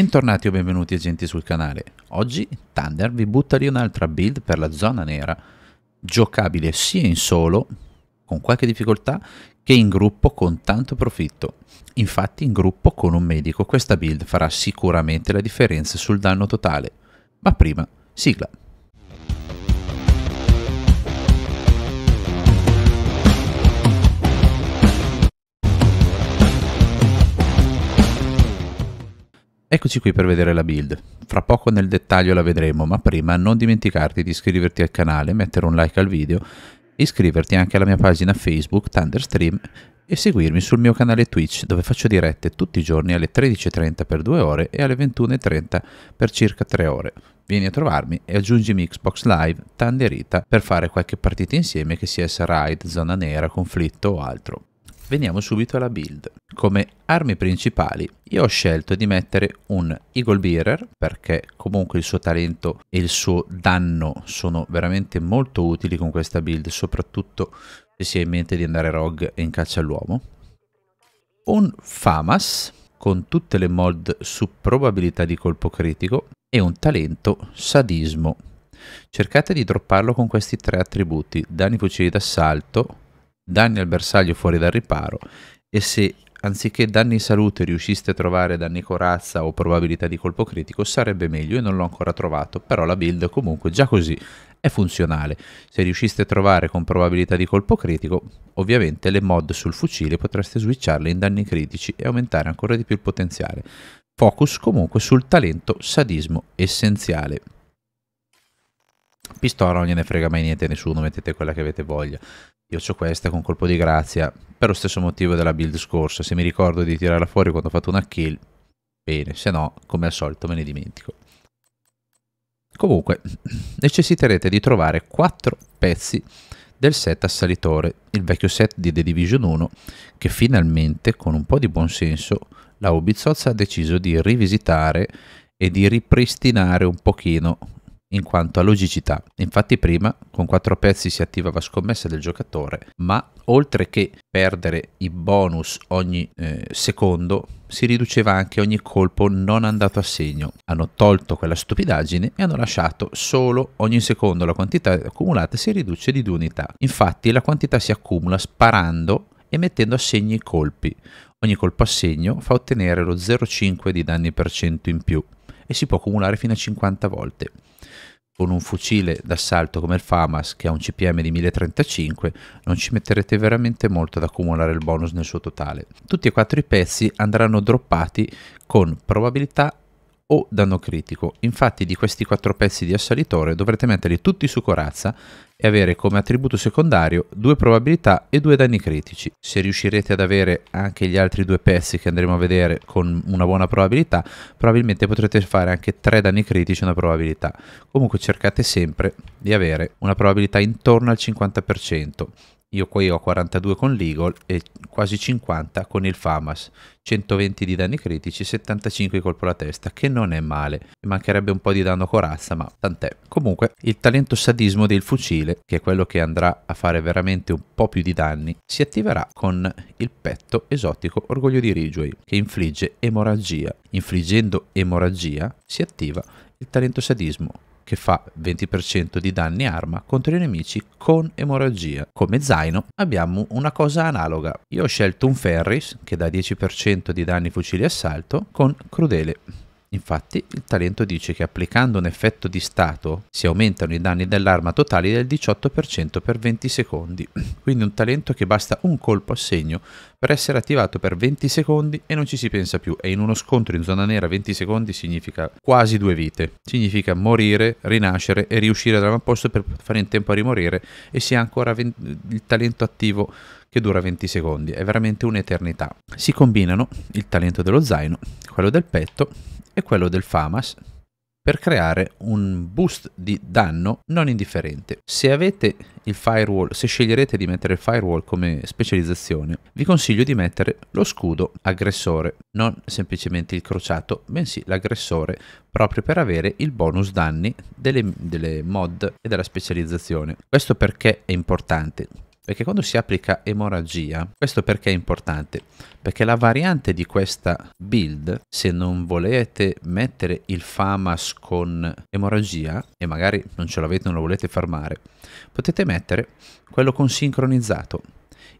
Bentornati o benvenuti agenti sul canale. Oggi Thunder vi butta lì un'altra build per la zona nera, giocabile sia in solo, con qualche difficoltà, che in gruppo con tanto profitto. Infatti in gruppo con un medico questa build farà sicuramente la differenza sul danno totale. Ma prima, sigla. Eccoci qui per vedere la build. Fra poco nel dettaglio la vedremo, ma prima non dimenticarti di iscriverti al canale, mettere un like al video, iscriverti anche alla mia pagina Facebook Thunderstream e seguirmi sul mio canale Twitch dove faccio dirette tutti i giorni alle 13.30 per 2 ore e alle 21.30 per circa 3 ore. Vieni a trovarmi e aggiungimi Xbox Live, Tanderita per fare qualche partita insieme che sia raid, zona nera, conflitto o altro. Veniamo subito alla build. Come armi principali io ho scelto di mettere un Eagle Bearer perché comunque il suo talento e il suo danno sono veramente molto utili con questa build, soprattutto se si ha in mente di andare rogue e in caccia all'uomo. Un Famas con tutte le mod su probabilità di colpo critico e un talento sadismo. Cercate di dropparlo con questi tre attributi, danni fucili d'assalto, danni al bersaglio fuori dal riparo e se anziché danni salute riusciste a trovare danni corazza o probabilità di colpo critico sarebbe meglio e non l'ho ancora trovato, però la build comunque già così è funzionale. Se riusciste a trovare con probabilità di colpo critico, ovviamente le mod sul fucile potreste switcharle in danni critici e aumentare ancora di più il potenziale. Focus comunque sul talento sadismo essenziale. Pistola non gliene frega mai niente nessuno, mettete quella che avete voglia. Io ho questa con colpo di grazia, per lo stesso motivo della build scorsa. Se mi ricordo di tirarla fuori quando ho fatto una kill, bene, se no, come al solito, me ne dimentico. Comunque, necessiterete di trovare 4 pezzi del set assalitore, il vecchio set di The Division 1, che finalmente, con un po' di buonsenso, la Ubisoft ha deciso di rivisitare e di ripristinare un pochino in quanto a logicità. Infatti prima con quattro pezzi si attivava scommessa del giocatore, ma oltre che perdere i bonus ogni eh, secondo, si riduceva anche ogni colpo non andato a segno. Hanno tolto quella stupidaggine e hanno lasciato solo ogni secondo la quantità accumulata si riduce di due unità. Infatti la quantità si accumula sparando e mettendo a segno i colpi. Ogni colpo a segno fa ottenere lo 0,5 di danni per cento in più e si può accumulare fino a 50 volte con un fucile d'assalto come il FAMAS che ha un CPM di 1035 non ci metterete veramente molto ad accumulare il bonus nel suo totale. Tutti e quattro i pezzi andranno droppati con probabilità o danno critico. Infatti di questi quattro pezzi di assalitore dovrete metterli tutti su corazza e avere come attributo secondario due probabilità e due danni critici. Se riuscirete ad avere anche gli altri due pezzi che andremo a vedere con una buona probabilità, probabilmente potrete fare anche tre danni critici e una probabilità. Comunque cercate sempre di avere una probabilità intorno al 50%. Io qui ho 42 con l'Eagle e quasi 50 con il Famas, 120 di danni critici, 75 colpo alla testa, che non è male. Mi mancherebbe un po' di danno corazza, ma tant'è. Comunque, il talento sadismo del fucile, che è quello che andrà a fare veramente un po' più di danni, si attiverà con il petto esotico Orgoglio di Ridgeway, che infligge emorragia. Infliggendo emorragia si attiva il talento sadismo, che fa 20% di danni arma contro i nemici con emorragia. Come zaino abbiamo una cosa analoga. Io ho scelto un Ferris che dà 10% di danni fucili assalto con crudele. Infatti il talento dice che applicando un effetto di stato si aumentano i danni dell'arma totali del 18% per 20 secondi, quindi un talento che basta un colpo a segno per essere attivato per 20 secondi e non ci si pensa più. E in uno scontro in zona nera 20 secondi significa quasi due vite. Significa morire, rinascere e riuscire dal posto per fare in tempo a rimorire e si ha ancora 20, il talento attivo che dura 20 secondi. È veramente un'eternità. Si combinano il talento dello zaino, quello del petto e quello del famas per creare un boost di danno non indifferente. Se avete il firewall, se sceglierete di mettere il firewall come specializzazione, vi consiglio di mettere lo scudo aggressore, non semplicemente il crociato, bensì l'aggressore, proprio per avere il bonus danni delle, delle mod e della specializzazione. Questo perché è importante? Perché quando si applica emorragia, questo perché è importante? Perché la variante di questa build, se non volete mettere il FAMAS con emorragia, e magari non ce l'avete, non lo volete farmare, potete mettere quello con sincronizzato.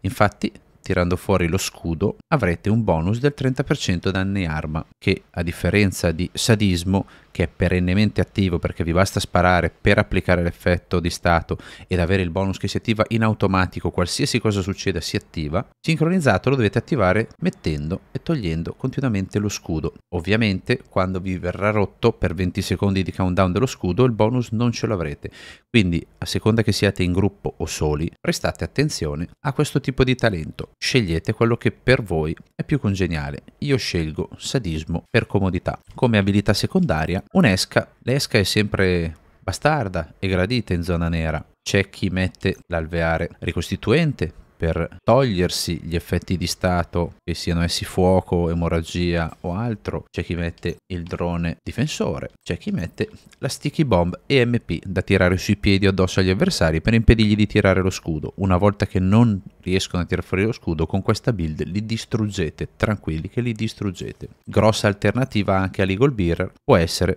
Infatti tirando fuori lo scudo, avrete un bonus del 30% danni arma, che a differenza di sadismo, che è perennemente attivo perché vi basta sparare per applicare l'effetto di stato ed avere il bonus che si attiva in automatico, qualsiasi cosa succeda si attiva, sincronizzato lo dovete attivare mettendo e togliendo continuamente lo scudo. Ovviamente quando vi verrà rotto per 20 secondi di countdown dello scudo il bonus non ce l'avrete, quindi a seconda che siate in gruppo o soli, prestate attenzione a questo tipo di talento. Scegliete quello che per voi è più congeniale. Io scelgo sadismo per comodità. Come abilità secondaria, un'esca. L'esca è sempre bastarda e gradita in zona nera. C'è chi mette l'alveare ricostituente, per togliersi gli effetti di stato, che siano essi fuoco, emorragia o altro. C'è chi mette il drone difensore, c'è chi mette la sticky bomb EMP da tirare sui piedi o addosso agli avversari per impedirgli di tirare lo scudo. Una volta che non riescono a tirare fuori lo scudo, con questa build li distruggete, tranquilli che li distruggete. Grossa alternativa anche all'Eagle Bearer può essere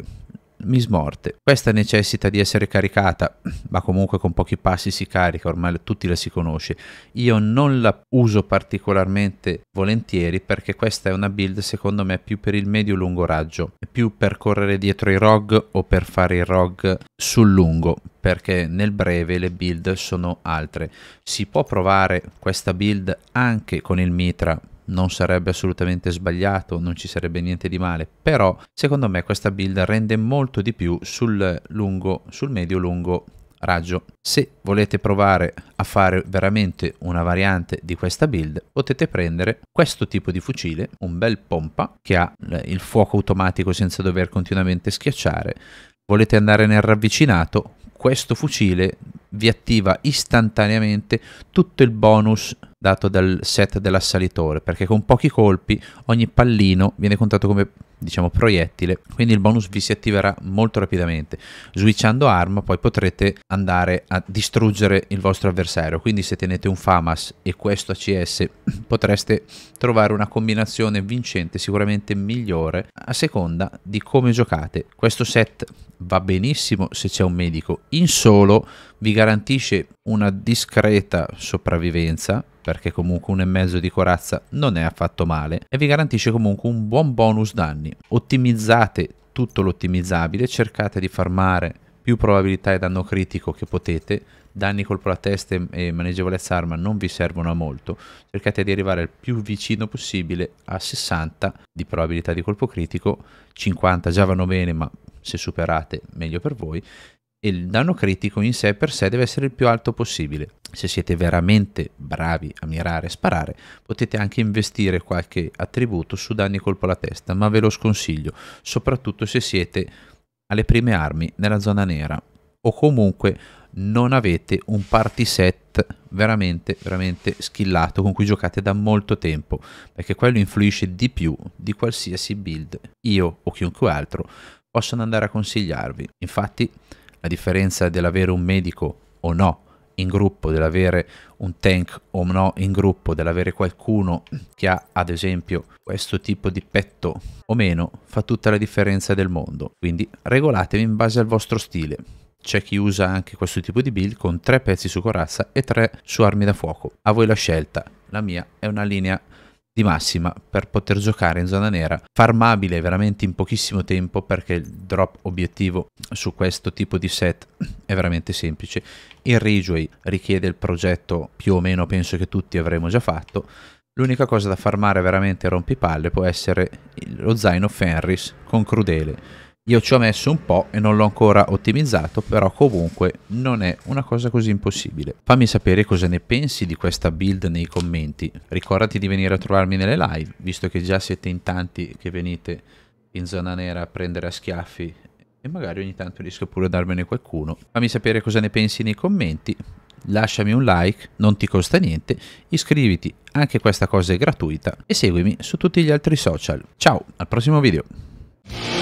mismorte. Questa necessita di essere caricata, ma comunque con pochi passi si carica, ormai tutti la si conosce. Io non la uso particolarmente volentieri perché questa è una build secondo me più per il medio-lungo raggio, più per correre dietro i ROG o per fare i ROG sul lungo, perché nel breve le build sono altre. Si può provare questa build anche con il mitra non sarebbe assolutamente sbagliato, non ci sarebbe niente di male, però secondo me questa build rende molto di più sul lungo, sul medio lungo raggio. Se volete provare a fare veramente una variante di questa build, potete prendere questo tipo di fucile, un bel pompa che ha il fuoco automatico senza dover continuamente schiacciare. Volete andare nel ravvicinato, questo fucile vi attiva istantaneamente tutto il bonus dato dal set dell'assalitore, perché con pochi colpi ogni pallino viene contato come diciamo proiettile, quindi il bonus vi si attiverà molto rapidamente. Switchando arma poi potrete andare a distruggere il vostro avversario, quindi se tenete un FAMAS e questo ACS potreste trovare una combinazione vincente sicuramente migliore a seconda di come giocate. Questo set va benissimo se c'è un medico, in solo vi garantisce una discreta sopravvivenza perché comunque un e mezzo di corazza non è affatto male e vi garantisce comunque un buon bonus danni. Ottimizzate tutto l'ottimizzabile, cercate di farmare più probabilità di danno critico che potete, danni colpo alla testa e maneggevolezza arma non vi servono a molto, cercate di arrivare il più vicino possibile a 60 di probabilità di colpo critico, 50 già vanno bene ma se superate meglio per voi il danno critico in sé per sé deve essere il più alto possibile. Se siete veramente bravi a mirare e sparare, potete anche investire qualche attributo su danni colpo alla testa, ma ve lo sconsiglio, soprattutto se siete alle prime armi nella zona nera o comunque non avete un party set veramente veramente skillato con cui giocate da molto tempo perché quello influisce di più di qualsiasi build io o chiunque altro possono andare a consigliarvi infatti la differenza dell'avere un medico o no in gruppo, dell'avere un tank o no in gruppo, dell'avere qualcuno che ha ad esempio questo tipo di petto o meno, fa tutta la differenza del mondo. Quindi regolatevi in base al vostro stile. C'è chi usa anche questo tipo di build con tre pezzi su corazza e tre su armi da fuoco. A voi la scelta. La mia è una linea di massima per poter giocare in zona nera farmabile veramente in pochissimo tempo perché il drop obiettivo su questo tipo di set è veramente semplice il Ridgeway richiede il progetto più o meno penso che tutti avremo già fatto l'unica cosa da farmare veramente rompipalle può essere lo zaino Fenris con Crudele io ci ho messo un po' e non l'ho ancora ottimizzato, però comunque non è una cosa così impossibile. Fammi sapere cosa ne pensi di questa build nei commenti. Ricordati di venire a trovarmi nelle live, visto che già siete in tanti che venite in zona nera a prendere a schiaffi e magari ogni tanto riesco pure a darmene qualcuno. Fammi sapere cosa ne pensi nei commenti, lasciami un like, non ti costa niente, iscriviti, anche questa cosa è gratuita e seguimi su tutti gli altri social. Ciao, al prossimo video!